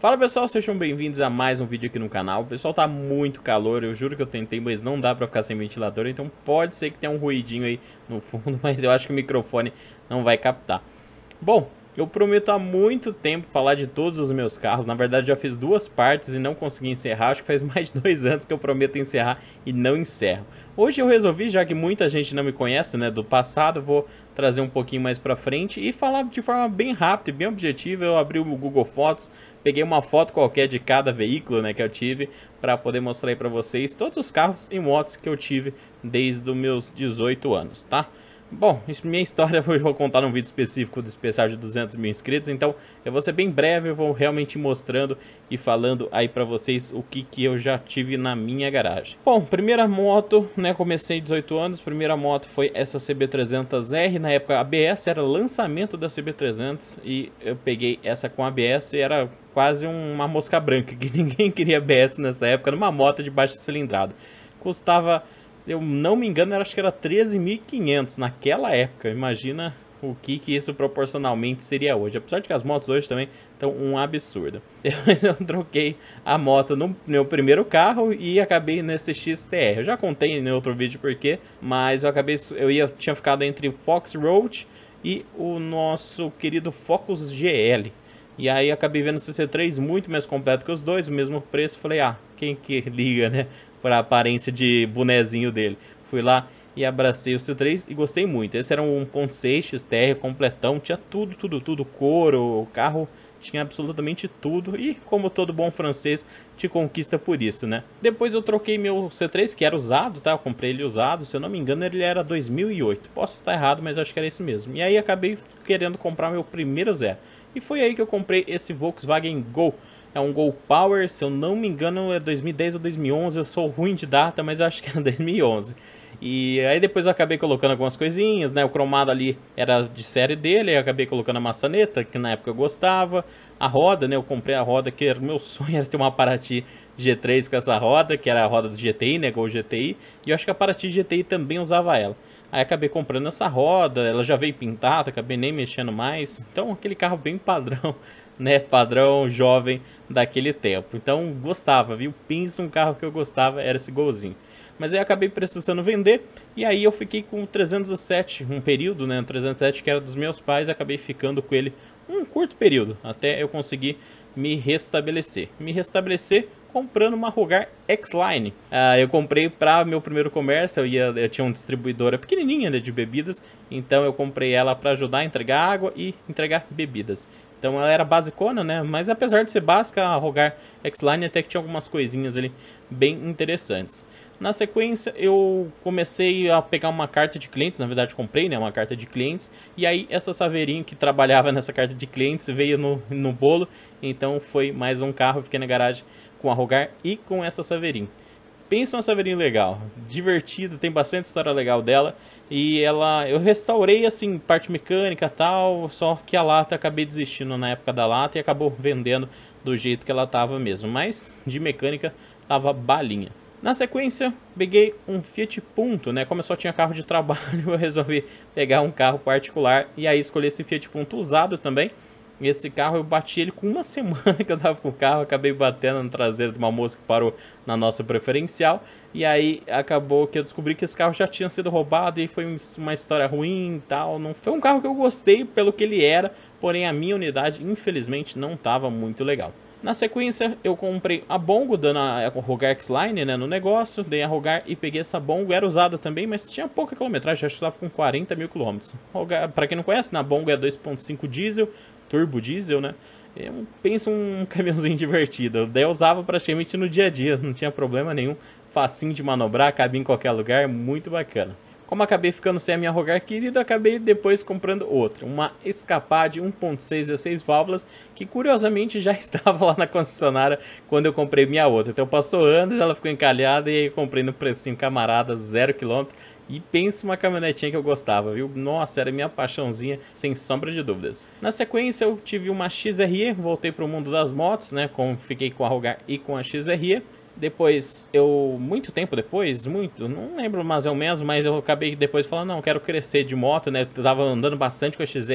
Fala pessoal, sejam bem-vindos a mais um vídeo aqui no canal. O pessoal, tá muito calor, eu juro que eu tentei, mas não dá pra ficar sem ventilador, então pode ser que tenha um ruidinho aí no fundo, mas eu acho que o microfone não vai captar. Bom, eu prometo há muito tempo falar de todos os meus carros. Na verdade, já fiz duas partes e não consegui encerrar. Acho que faz mais de dois anos que eu prometo encerrar e não encerro. Hoje eu resolvi, já que muita gente não me conhece, né, do passado, vou trazer um pouquinho mais para frente e falar de forma bem rápida e bem objetiva. Eu abri o Google Fotos, peguei uma foto qualquer de cada veículo, né, que eu tive para poder mostrar aí para vocês todos os carros e motos que eu tive desde os meus 18 anos, tá? Bom, minha história eu vou contar num vídeo específico do especial de 200 mil inscritos, então eu vou ser bem breve, eu vou realmente mostrando e falando aí pra vocês o que, que eu já tive na minha garagem. Bom, primeira moto, né, comecei 18 anos, primeira moto foi essa CB300R, na época a ABS era lançamento da CB300 e eu peguei essa com ABS e era quase uma mosca branca, que ninguém queria ABS nessa época, numa moto de baixa cilindrada. Custava eu não me engano, era, acho que era 13.500 naquela época. Imagina o que, que isso proporcionalmente seria hoje. Apesar de que as motos hoje também estão um absurdo. Eu, eu troquei a moto no meu primeiro carro e acabei nesse XTR. Eu já contei em outro vídeo porque, mas eu acabei eu ia tinha ficado entre Fox Road e o nosso querido Focus GL. E aí acabei vendo o CC3 muito mais completo que os dois, o mesmo preço. Falei, ah, quem que liga, né? a aparência de bonezinho dele. Fui lá e abracei o C3 e gostei muito. Esse era um 1.6 TR completão, tinha tudo, tudo, tudo, couro, carro tinha absolutamente tudo e, como todo bom francês, te conquista por isso, né? Depois eu troquei meu C3, que era usado, tá? Eu comprei ele usado, se eu não me engano ele era 2008. Posso estar errado, mas acho que era isso mesmo. E aí acabei querendo comprar meu primeiro zero. E foi aí que eu comprei esse Volkswagen Gol. É um Gol Power, se eu não me engano é 2010 ou 2011, eu sou ruim de data, mas acho que é era 2011. E aí depois eu acabei colocando algumas coisinhas, né? O cromado ali era de série dele, eu acabei colocando a maçaneta, que na época eu gostava. A roda, né? Eu comprei a roda, que era o meu sonho era ter uma Paraty G3 com essa roda, que era a roda do GTI, né? Gol GTI. E eu acho que a Paraty GTI também usava ela. Aí acabei comprando essa roda, ela já veio pintada, acabei nem mexendo mais. Então aquele carro bem padrão, né? Padrão jovem daquele tempo. Então gostava, viu? pensa um carro que eu gostava era esse golzinho mas aí acabei precisando vender e aí eu fiquei com o 307, um período, né, 307 que era dos meus pais, acabei ficando com ele um curto período, até eu conseguir me restabelecer. Me restabelecer comprando uma Rogar X-Line. Ah, eu comprei para meu primeiro comércio, eu, ia, eu tinha uma distribuidora pequenininha né, de bebidas, então eu comprei ela para ajudar a entregar água e entregar bebidas. Então ela era basicona, né? Mas apesar de ser básica, a Rogar X-Line até que tinha algumas coisinhas ali bem interessantes. Na sequência, eu comecei a pegar uma carta de clientes, na verdade comprei né, uma carta de clientes, e aí essa Saveirinho que trabalhava nessa carta de clientes veio no, no bolo, então foi mais um carro, fiquei na garagem com a Rogar e com essa Saveirinho. Pensa uma Saveirinho legal, divertida, tem bastante história legal dela, e ela, eu restaurei assim, parte mecânica tal, só que a lata acabei desistindo na época da lata e acabou vendendo do jeito que ela tava mesmo, mas de mecânica tava balinha. Na sequência, peguei um Fiat Punto, né? Como eu só tinha carro de trabalho, eu resolvi pegar um carro particular e aí escolhi esse Fiat Punto usado também. E esse carro eu bati ele com uma semana que eu tava com o carro, acabei batendo no traseiro de uma moça que parou na nossa preferencial. E aí acabou que eu descobri que esse carro já tinha sido roubado e foi uma história ruim e tal. Não foi um carro que eu gostei pelo que ele era, porém a minha unidade infelizmente não tava muito legal. Na sequência, eu comprei a Bongo, dando a, Rogar X-Line né, no negócio. Dei a Rogar e peguei essa Bongo. Era usada também, mas tinha pouca quilometragem. Acho que estava com 40 mil quilômetros. Para quem não conhece, na Bongo é 2.5 diesel, turbo diesel, né? Eu penso um caminhãozinho divertido. Daí eu usava praticamente no dia a dia, não tinha problema nenhum. Facinho de manobrar, cabia em qualquer lugar, muito bacana. Como acabei ficando sem a minha rogar querida, acabei depois comprando outra, uma Escapade 1.6 a 6 válvulas, que curiosamente já estava lá na concessionária quando eu comprei minha outra. Então passou anos, ela ficou encalhada e aí eu comprei no precinho camarada, 0 km. E pense uma caminhonetinha que eu gostava, viu? Nossa, era minha paixãozinha, sem sombra de dúvidas. Na sequência, eu tive uma XRE, voltei para o mundo das motos, né? Como fiquei com a Rogar e com a XRE. Depois, eu, muito tempo depois, muito, não lembro mais ou menos, mas eu acabei depois falando, não, quero crescer de moto, né? Eu tava andando bastante com a XR,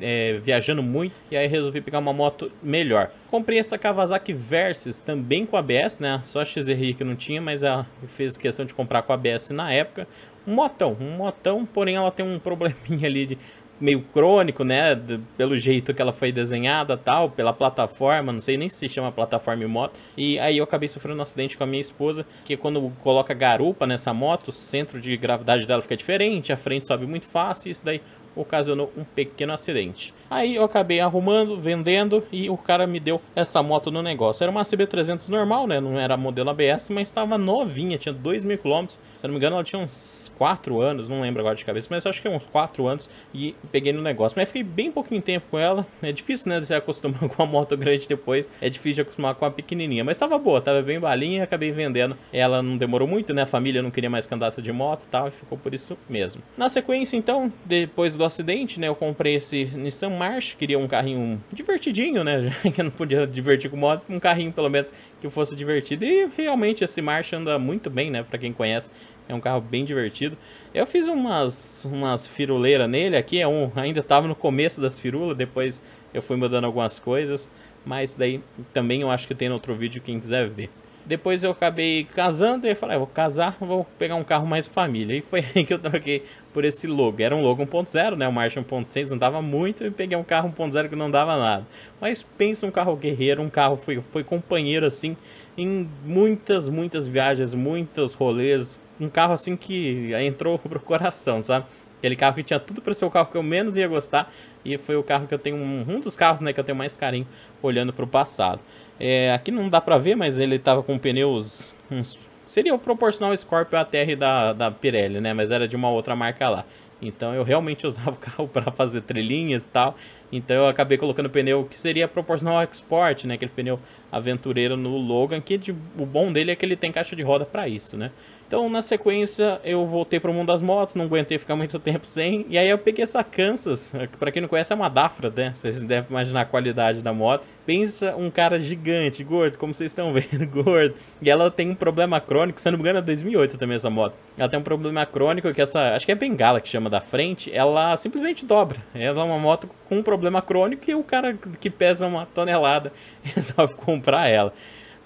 é, viajando muito, e aí resolvi pegar uma moto melhor. Comprei essa Kawasaki Versys também com ABS, né? Só a XR que não tinha, mas ela fez questão de comprar com ABS na época. Um motão, um motão, porém ela tem um probleminha ali de meio crônico, né? pelo jeito que ela foi desenhada tal, pela plataforma, não sei nem se chama plataforma e moto. E aí eu acabei sofrendo um acidente com a minha esposa, que quando coloca garupa nessa moto, o centro de gravidade dela fica diferente, a frente sobe muito fácil, isso daí ocasionou um pequeno acidente. Aí eu acabei arrumando, vendendo e o cara me deu essa moto no negócio. Era uma CB300 normal, né? Não era modelo ABS, mas estava novinha, tinha 2 mil quilômetros. Se eu não me engano, ela tinha uns 4 anos, não lembro agora de cabeça, mas acho que uns 4 anos e peguei no negócio. Mas fiquei bem pouquinho tempo com ela. É difícil, né? Se acostumar com uma moto grande depois, é difícil de acostumar com a pequenininha. Mas estava boa, estava bem balinha, acabei vendendo. Ela não demorou muito, né? A família não queria mais candaça de moto e tal, e ficou por isso mesmo. Na sequência, então, depois do acidente, né? Eu comprei esse Nissan March, queria um carrinho divertidinho, né? Já que eu não podia divertir com moto, um carrinho pelo menos que fosse divertido. E realmente esse March anda muito bem, né? Para quem conhece, é um carro bem divertido. Eu fiz umas, umas firuleiras nele aqui, é um, ainda estava no começo das firulas, depois eu fui mudando algumas coisas. Mas daí também eu acho que tem no outro vídeo quem quiser ver. Depois eu acabei casando e falei, ah, vou casar, vou pegar um carro mais família. E foi aí que eu troquei por esse logo. Era um logo 1.0, né? O March 1.6 não dava muito e peguei um carro 1.0 que não dava nada. Mas pensa um carro guerreiro, um carro foi, foi companheiro assim em muitas, muitas viagens, muitos rolês. Um carro assim que entrou pro coração, sabe? Aquele carro que tinha tudo para ser o carro que eu menos ia gostar. E foi o carro que eu tenho, um, um dos carros né, que eu tenho mais carinho olhando para o passado. É, aqui não dá pra ver, mas ele tava com pneus... Uns, seria o proporcional Scorpio ATR da, da Pirelli, né? Mas era de uma outra marca lá. Então eu realmente usava o carro para fazer trilhinhas e tal. Então eu acabei colocando pneu que seria proporcional ao export, né? Aquele pneu aventureiro no Logan, que de, o bom dele é que ele tem caixa de roda para isso, né? Então, na sequência, eu voltei para o mundo das motos, não aguentei ficar muito tempo sem. E aí eu peguei essa Kansas, que para quem não conhece é uma Dafra, né? Vocês devem imaginar a qualidade da moto. Pensa um cara gigante, gordo, como vocês estão vendo, gordo. E ela tem um problema crônico, se não me engano é 2008 também essa moto. Ela tem um problema crônico que essa, acho que é bengala que chama da frente, ela simplesmente dobra. Ela é uma moto com um problema crônico e o cara que pesa uma tonelada resolve comprar ela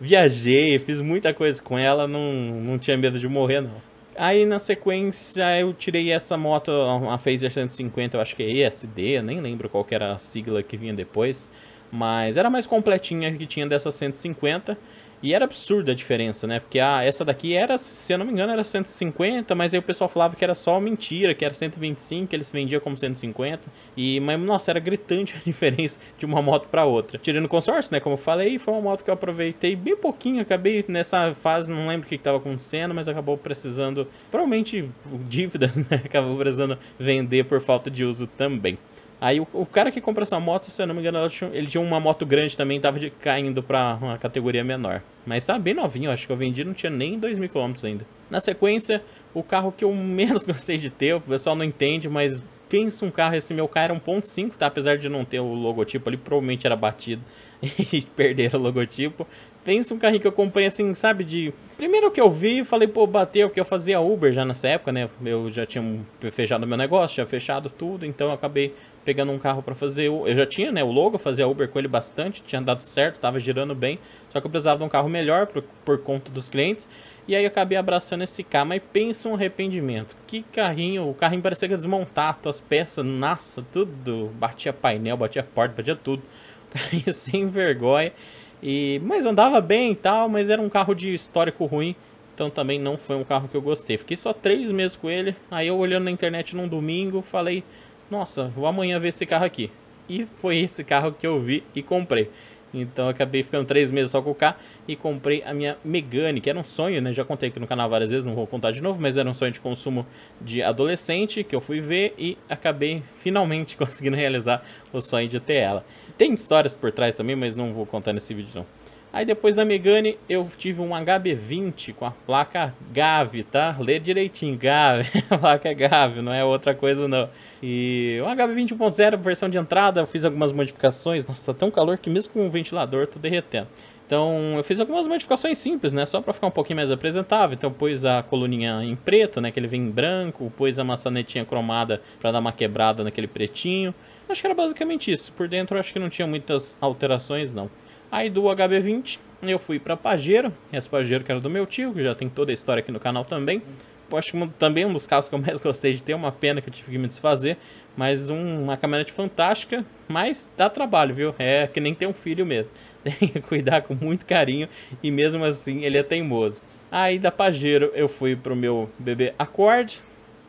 viajei, fiz muita coisa com ela, não, não tinha medo de morrer, não. Aí na sequência eu tirei essa moto, a Phaser 150, eu acho que é ESD, nem lembro qual era a sigla que vinha depois, mas era mais completinha que tinha dessa 150. E era absurda a diferença, né? Porque a, ah, essa daqui era, se eu não me engano, era 150, mas aí o pessoal falava que era só mentira, que era 125, que eles vendiam como 150. E, mas, nossa, era gritante a diferença de uma moto para outra. Tirando consórcio, né? Como eu falei, foi uma moto que eu aproveitei bem pouquinho. Acabei nessa fase, não lembro o que estava acontecendo, mas acabou precisando, provavelmente dívidas, né? Acabou precisando vender por falta de uso também. Aí o, o, cara que comprou essa moto, se eu não me engano, tinha, ele tinha uma moto grande também, tava de, caindo pra uma categoria menor. Mas tava tá bem novinho, acho que eu vendi, não tinha nem 2 mil quilômetros ainda. Na sequência, o carro que eu menos gostei de ter, o pessoal não entende, mas pensa um carro, esse meu carro era 1.5, tá? Apesar de não ter o logotipo ali, provavelmente era batido e perderam o logotipo. Pensa um carrinho que eu comprei assim, sabe, de... Primeiro que eu vi, falei, pô, bateu, porque eu fazia Uber já nessa época, né? Eu já tinha fechado meu negócio, tinha fechado tudo, então eu acabei pegando um carro para fazer. Eu já tinha, né, o logo, fazia Uber com ele bastante, tinha dado certo, tava girando bem. Só que eu precisava de um carro melhor por, por conta dos clientes. E aí eu acabei abraçando esse carro, mas pensa um arrependimento. Que carrinho, o carrinho parecia que ia desmontar, as peças, nossa, tudo. Batia painel, batia porta, batia tudo. Carrinho sem vergonha. E, mas andava bem e tal, mas era um carro de histórico ruim. Então também não foi um carro que eu gostei. Fiquei só três meses com ele. Aí eu olhando na internet num domingo, falei, nossa, vou amanhã ver esse carro aqui. E foi esse carro que eu vi e comprei. Então acabei ficando três meses só com o carro e comprei a minha Megane, que era um sonho, né? Já contei aqui no canal várias vezes, não vou contar de novo, mas era um sonho de consumo de adolescente que eu fui ver e acabei finalmente conseguindo realizar o sonho de ter ela. Tem histórias por trás também, mas não vou contar nesse vídeo não. Aí depois da Megane eu tive um HB20 com a placa GAV, tá? Lê direitinho, GAV, placa é GAV, não é outra coisa não. E o HB20 1.0, versão de entrada, eu fiz algumas modificações. Nossa, tá tão calor que mesmo com o ventilador tô derretendo. Então eu fiz algumas modificações simples, né? Só para ficar um pouquinho mais apresentável. Então pus a coluninha em preto, né? Que ele vem em branco. Pus a maçanetinha cromada para dar uma quebrada naquele pretinho. Acho que era basicamente isso. Por dentro acho que não tinha muitas alterações não. Aí do HB20 eu fui para Pajero, esse Pajero que era do meu tio, que já tem toda a história aqui no canal também. Posto acho que também um dos carros que eu mais gostei de ter, uma pena que eu tive que me desfazer, mas um, uma caminhonete fantástica, mas dá trabalho, viu? É que nem ter um filho mesmo. Tem que cuidar com muito carinho e mesmo assim ele é teimoso. Aí da Pajero eu fui pro meu bebê Accord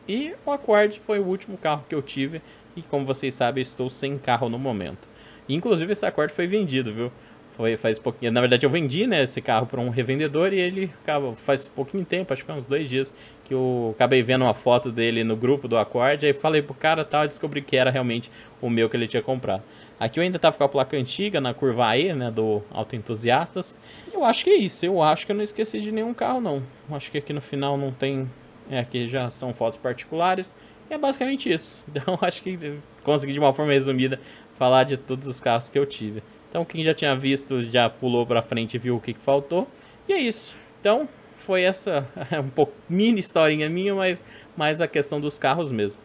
e o Accord foi o último carro que eu tive e como vocês sabem, estou sem carro no momento. Inclusive esse Accord foi vendido, viu? Foi faz pouquinho. Na verdade, eu vendi né, esse carro para um revendedor e ele faz pouquinho tempo, acho que foi uns dois dias, que eu acabei vendo uma foto dele no grupo do Acorde. Aí falei pro cara tal, tá, descobri que era realmente o meu que ele tinha comprado. Aqui eu ainda tava com a placa antiga na curva E, né, do Auto Entusiastas. Eu acho que é isso. Eu acho que eu não esqueci de nenhum carro, não. Eu acho que aqui no final não tem. É, aqui já são fotos particulares. E é basicamente isso. Então acho que consegui de uma forma resumida falar de todos os carros que eu tive. Então quem já tinha visto já pulou para frente e viu o que, que faltou. E é isso. Então foi essa é um pouco mini historinha minha, mas mais a questão dos carros mesmo.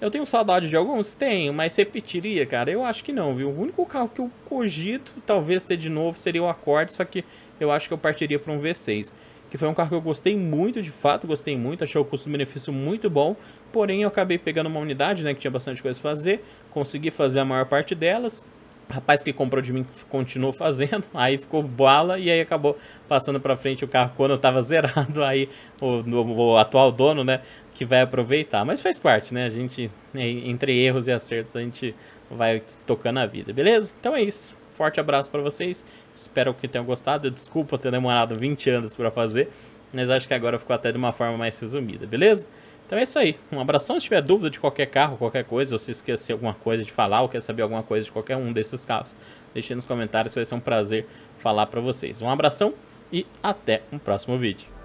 Eu tenho saudade de alguns? Tenho, mas repetiria, cara? Eu acho que não, viu? O único carro que eu cogito talvez ter de novo seria o Accord, só que eu acho que eu partiria para um V6. Que foi um carro que eu gostei muito, de fato, gostei muito, achei o custo-benefício muito bom. Porém, eu acabei pegando uma unidade, né, que tinha bastante coisa a fazer, consegui fazer a maior parte delas, rapaz que comprou de mim continuou fazendo, aí ficou bala e aí acabou passando para frente o carro quando estava zerado, aí o, o, o, atual dono, né, que vai aproveitar. Mas faz parte, né? A gente né, entre erros e acertos a gente vai tocando a vida, beleza? Então é isso. Forte abraço para vocês. Espero que tenham gostado. Desculpa ter demorado 20 anos para fazer, mas acho que agora ficou até de uma forma mais resumida, beleza? Então é isso aí. Um abração. Se tiver dúvida de qualquer carro, qualquer coisa, ou se esquecer alguma coisa de falar, ou quer saber alguma coisa de qualquer um desses carros, deixe nos comentários, vai ser um prazer falar para vocês. Um abração e até um próximo vídeo.